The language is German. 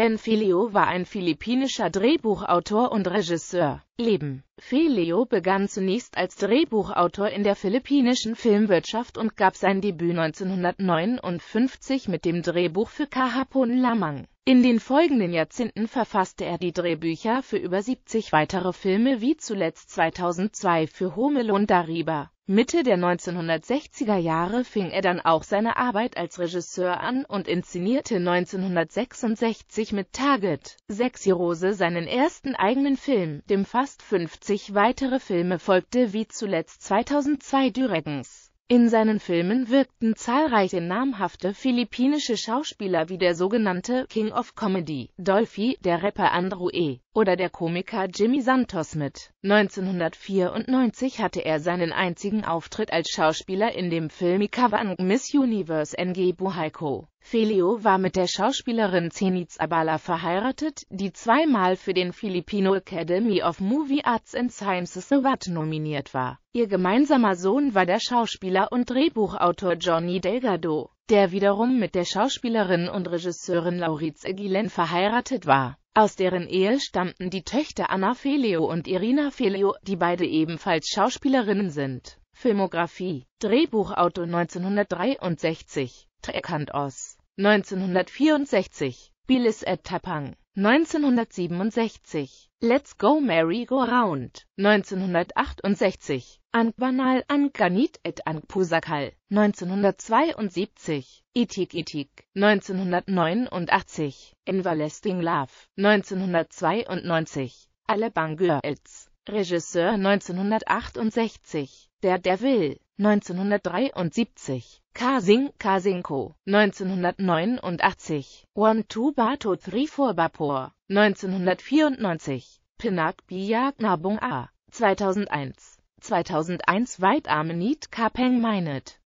Ben Filio war ein philippinischer Drehbuchautor und Regisseur. Leben Filio begann zunächst als Drehbuchautor in der philippinischen Filmwirtschaft und gab sein Debüt 1959 mit dem Drehbuch für Kahapon Lamang. In den folgenden Jahrzehnten verfasste er die Drehbücher für über 70 weitere Filme wie zuletzt 2002 für Homel und Darüber. Mitte der 1960er Jahre fing er dann auch seine Arbeit als Regisseur an und inszenierte 1966 mit Target, Sexy Rose seinen ersten eigenen Film, dem fast 50 weitere Filme folgte wie zuletzt 2002 Düregens. In seinen Filmen wirkten zahlreiche namhafte philippinische Schauspieler wie der sogenannte King of Comedy, Dolphy, der Rapper Andrew E. oder der Komiker Jimmy Santos mit. 1994 hatte er seinen einzigen Auftritt als Schauspieler in dem Film Ikawan Miss Universe NG Buhaiko. Felio war mit der Schauspielerin Zeniz Abala verheiratet, die zweimal für den Filipino Academy of Movie Arts and Sciences Award nominiert war. Ihr gemeinsamer Sohn war der Schauspieler und Drehbuchautor Johnny Delgado, der wiederum mit der Schauspielerin und Regisseurin Lauriz Aguilen verheiratet war. Aus deren Ehe stammten die Töchter Anna Felio und Irina Felio, die beide ebenfalls Schauspielerinnen sind. Filmografie Drehbuchautor 1963 Trekant Oss 1964, Bilis at Tapang, 1967, Let's Go Merry Go Round, 1968, Ankbanal Ankanit et Ankpusakal, 1972, Itik Itik, 1989, Envalesting Love, 1992, Alle Bangür Els, Regisseur 1968, Der Devil 1973, Kasing Kasinko 1989, One Two Bato Three Four Bapur, 1994, Pinak Biak Nabung A 2001, 2001 White Armenit Kapeng Meinet